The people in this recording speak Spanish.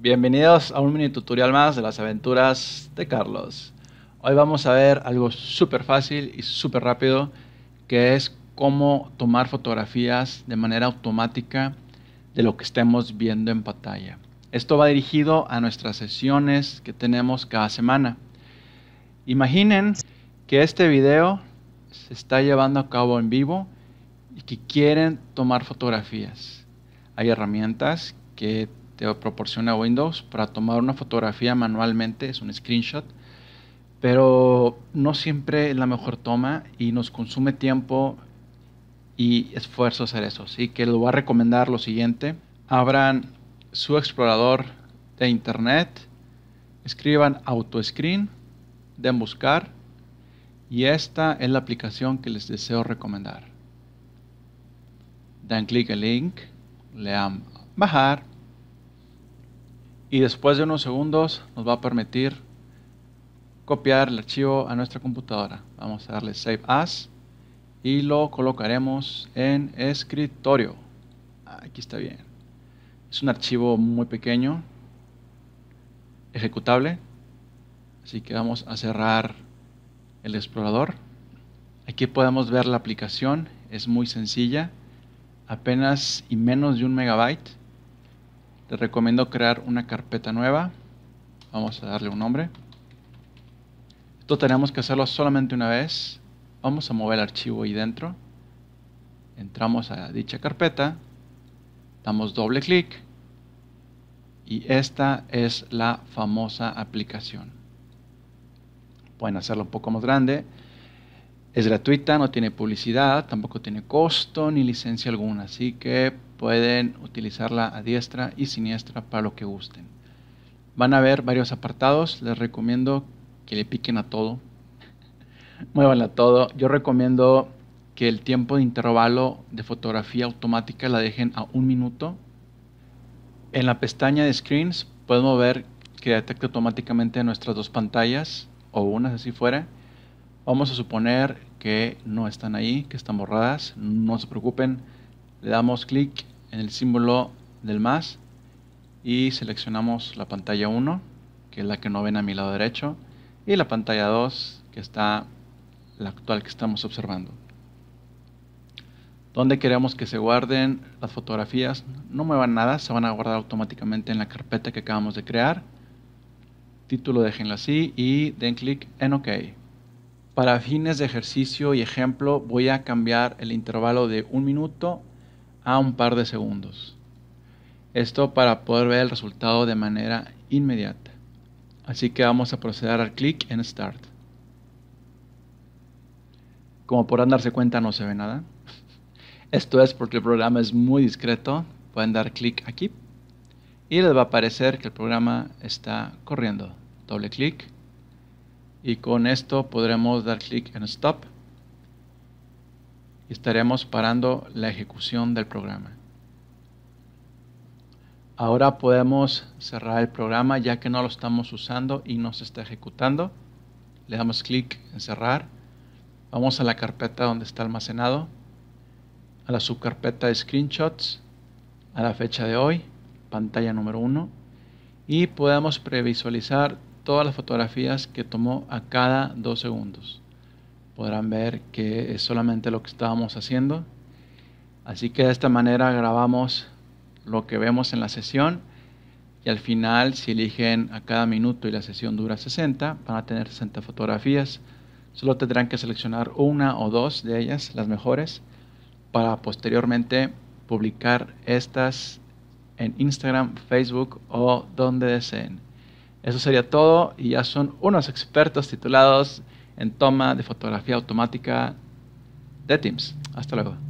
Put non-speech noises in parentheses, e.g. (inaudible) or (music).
Bienvenidos a un mini tutorial más de las aventuras de Carlos. Hoy vamos a ver algo súper fácil y súper rápido que es cómo tomar fotografías de manera automática de lo que estemos viendo en pantalla. Esto va dirigido a nuestras sesiones que tenemos cada semana. Imaginen que este video se está llevando a cabo en vivo y que quieren tomar fotografías. Hay herramientas que te proporciona Windows para tomar una fotografía manualmente, es un screenshot, pero no siempre es la mejor toma y nos consume tiempo y esfuerzo hacer eso. Así que lo voy a recomendar lo siguiente, abran su explorador de internet, escriban auto screen. den buscar y esta es la aplicación que les deseo recomendar. Dan clic al link, le dan bajar y después de unos segundos nos va a permitir copiar el archivo a nuestra computadora. Vamos a darle Save As y lo colocaremos en escritorio. Ah, aquí está bien. Es un archivo muy pequeño, ejecutable. Así que vamos a cerrar el explorador. Aquí podemos ver la aplicación, es muy sencilla, apenas y menos de un megabyte te recomiendo crear una carpeta nueva. Vamos a darle un nombre. Esto tenemos que hacerlo solamente una vez. Vamos a mover el archivo ahí dentro. Entramos a dicha carpeta. Damos doble clic. Y esta es la famosa aplicación. Pueden hacerlo un poco más grande. Es gratuita, no tiene publicidad, tampoco tiene costo ni licencia alguna. Así que Pueden utilizarla a diestra y siniestra para lo que gusten. Van a ver varios apartados. Les recomiendo que le piquen a todo. (laughs) Muevan a todo. Yo recomiendo que el tiempo de intervalo de fotografía automática la dejen a un minuto. En la pestaña de Screens podemos ver que detecta automáticamente nuestras dos pantallas o unas así fuera. Vamos a suponer que no están ahí, que están borradas. No se preocupen le damos clic en el símbolo del más y seleccionamos la pantalla 1, que es la que no ven a mi lado derecho, y la pantalla 2, que está la actual que estamos observando. Donde queremos que se guarden las fotografías, no muevan nada, se van a guardar automáticamente en la carpeta que acabamos de crear. Título déjenlo así y den clic en OK. Para fines de ejercicio y ejemplo voy a cambiar el intervalo de un minuto a un par de segundos. Esto para poder ver el resultado de manera inmediata. Así que vamos a proceder al clic en Start. Como podrán darse cuenta no se ve nada. Esto es porque el programa es muy discreto. Pueden dar clic aquí y les va a aparecer que el programa está corriendo. Doble clic y con esto podremos dar clic en Stop y estaremos parando la ejecución del programa. Ahora podemos cerrar el programa ya que no lo estamos usando y no se está ejecutando. Le damos clic en cerrar. Vamos a la carpeta donde está almacenado, a la subcarpeta de screenshots, a la fecha de hoy, pantalla número 1, y podemos previsualizar todas las fotografías que tomó a cada dos segundos podrán ver que es solamente lo que estábamos haciendo. Así que de esta manera grabamos lo que vemos en la sesión y al final si eligen a cada minuto y la sesión dura 60, van a tener 60 fotografías. Solo tendrán que seleccionar una o dos de ellas, las mejores, para posteriormente publicar estas en Instagram, Facebook o donde deseen. Eso sería todo y ya son unos expertos titulados en toma de fotografía automática de Teams. Hasta luego.